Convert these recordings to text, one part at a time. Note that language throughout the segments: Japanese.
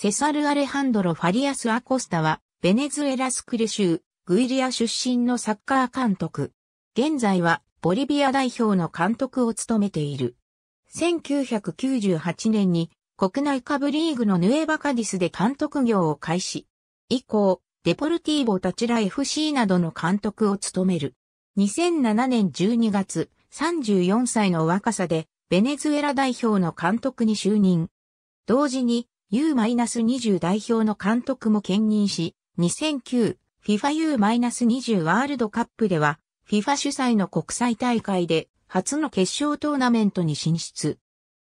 セサル・アレハンドロ・ファリアス・アコスタは、ベネズエラスクル州、グイリア出身のサッカー監督。現在は、ボリビア代表の監督を務めている。1998年に、国内下部リーグのヌエバカディスで監督業を開始。以降、デポルティーボ・タチラ FC などの監督を務める。2007年12月、34歳の若さで、ベネズエラ代表の監督に就任。同時に、U-20 代表の監督も兼任し、2009 FIFA U-20 ワールドカップでは、FIFA 主催の国際大会で初の決勝トーナメントに進出。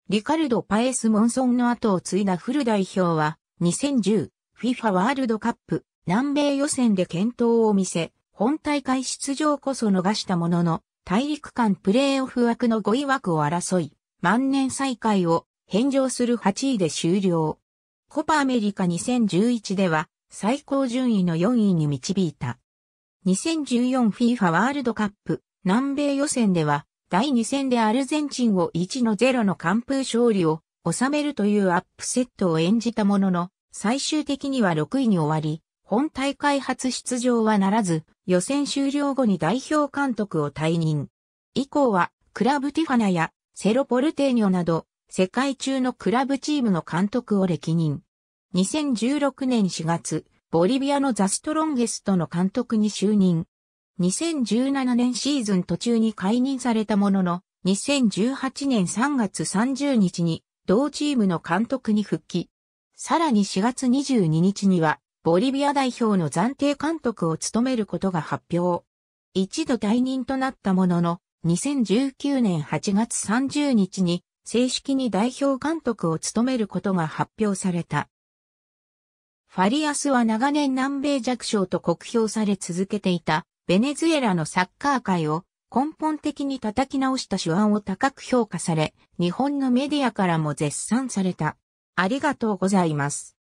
リカルド・パエス・モンソンの後を継いだフル代表は、2010 FIFA ワールドカップ南米予選で健闘を見せ、本大会出場こそ逃したものの、大陸間プレーオフ枠の5位枠を争い、万年再開を返上する8位で終了。コパアメリカ2011では最高順位の4位に導いた。2014FIFA ワールドカップ南米予選では第2戦でアルゼンチンを1の0の完封勝利を収めるというアップセットを演じたものの最終的には6位に終わり本大会初出場はならず予選終了後に代表監督を退任。以降はクラブティファナやセロポルテーニョなど世界中のクラブチームの監督を歴任。2016年4月、ボリビアのザストロンゲストの監督に就任。2017年シーズン途中に解任されたものの、2018年3月30日に同チームの監督に復帰。さらに4月22日には、ボリビア代表の暫定監督を務めることが発表。一度退任となったものの、2019年8月30日に正式に代表監督を務めることが発表された。ファリアスは長年南米弱小と酷評され続けていたベネズエラのサッカー界を根本的に叩き直した手腕を高く評価され、日本のメディアからも絶賛された。ありがとうございます。